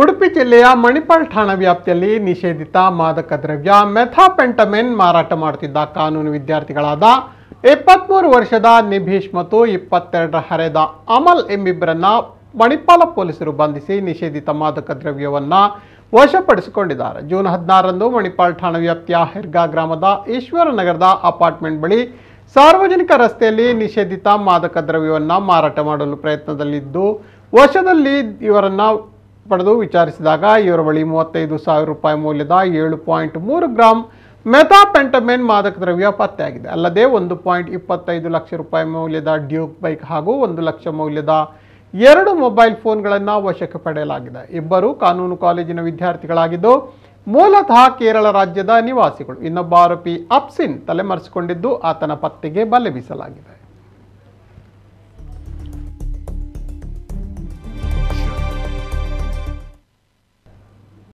ಉಡುಪಿ ಜಿಲ್ಲೆಯ ಮಣಿಪಾಲ್ ಠಾಣಾ ವ್ಯಾಪ್ತಿಯಲ್ಲಿ ನಿಷೇಧಿತ ಮಾದಕ ದ್ರವ್ಯ ಮೆಥಾಪೆಂಟಮೆನ್ ಮಾರಾಟ ಮಾಡುತ್ತಿದ್ದ ಕಾನೂನು ವಿದ್ಯಾರ್ಥಿಗಳಾದ ಇಪ್ಪತ್ತ್ಮೂರು ವರ್ಷದ ನಿಭೀಶ್ ಮತ್ತು ಇಪ್ಪತ್ತೆರಡರ ಹರೆದ ಅಮಲ್ ಎಂಬಿಬ್ಬರನ್ನ ಮಣಿಪಾಲ ಪೊಲೀಸರು ಬಂಧಿಸಿ ನಿಷೇಧಿತ ಮಾದಕ ದ್ರವ್ಯವನ್ನು ವಶಪಡಿಸಿಕೊಂಡಿದ್ದಾರೆ ಜೂನ್ ಹದಿನಾರರಂದು ಮಣಿಪಾಲ್ ಠಾಣಾ ವ್ಯಾಪ್ತಿಯ ಹೆರ್ಗಾ ಗ್ರಾಮದ ಈಶ್ವರ ನಗರದ ಅಪಾರ್ಟ್ಮೆಂಟ್ ಬಳಿ ಸಾರ್ವಜನಿಕ ರಸ್ತೆಯಲ್ಲಿ ನಿಷೇಧಿತ ಮಾದಕ ದ್ರವ್ಯವನ್ನು ಮಾರಾಟ ಮಾಡಲು ಪ್ರಯತ್ನದಲ್ಲಿದ್ದು ವಶದಲ್ಲಿ ಇವರನ್ನು ಪಡೆದು ವಿಚಾರಿಸಿದಾಗ ಇವರ ಬಳಿ ಮೂವತ್ತೈದು ಸಾವಿರ ರೂಪಾಯಿ ಮೌಲ್ಯದ ಏಳು ಪಾಯಿಂಟ್ ಮೂರು ಗ್ರಾಮ್ ಮೆಥಾಪೆಂಟಮೆನ್ ಮಾದಕ ದ್ರವ್ಯ ಪತ್ತೆಯಾಗಿದೆ ಅಲ್ಲದೆ ಒಂದು ಪಾಯಿಂಟ್ ಇಪ್ಪತ್ತೈದು ಲಕ್ಷ ರೂಪಾಯಿ ಮೌಲ್ಯದ ಡ್ಯೂಕ್ ಬೈಕ್ ಹಾಗೂ ಒಂದು ಲಕ್ಷ ಮೌಲ್ಯದ ಎರಡು ಮೊಬೈಲ್ ಫೋನ್ಗಳನ್ನು ವಶಕ್ಕೆ ಪಡೆಯಲಾಗಿದೆ ಇಬ್ಬರು ಕಾನೂನು ಕಾಲೇಜಿನ ವಿದ್ಯಾರ್ಥಿಗಳಾಗಿದ್ದು ಮೂಲತಃ ಕೇರಳ ರಾಜ್ಯದ ನಿವಾಸಿಗಳು ಇನ್ನೊಬ್ಬ ಆರೋಪಿ ಅಪ್ಸಿನ್ ತಲೆಮರೆಸಿಕೊಂಡಿದ್ದು ಆತನ ಪತ್ತೆಗೆ ಬಲೆ ಬೀಸಲಾಗಿದೆ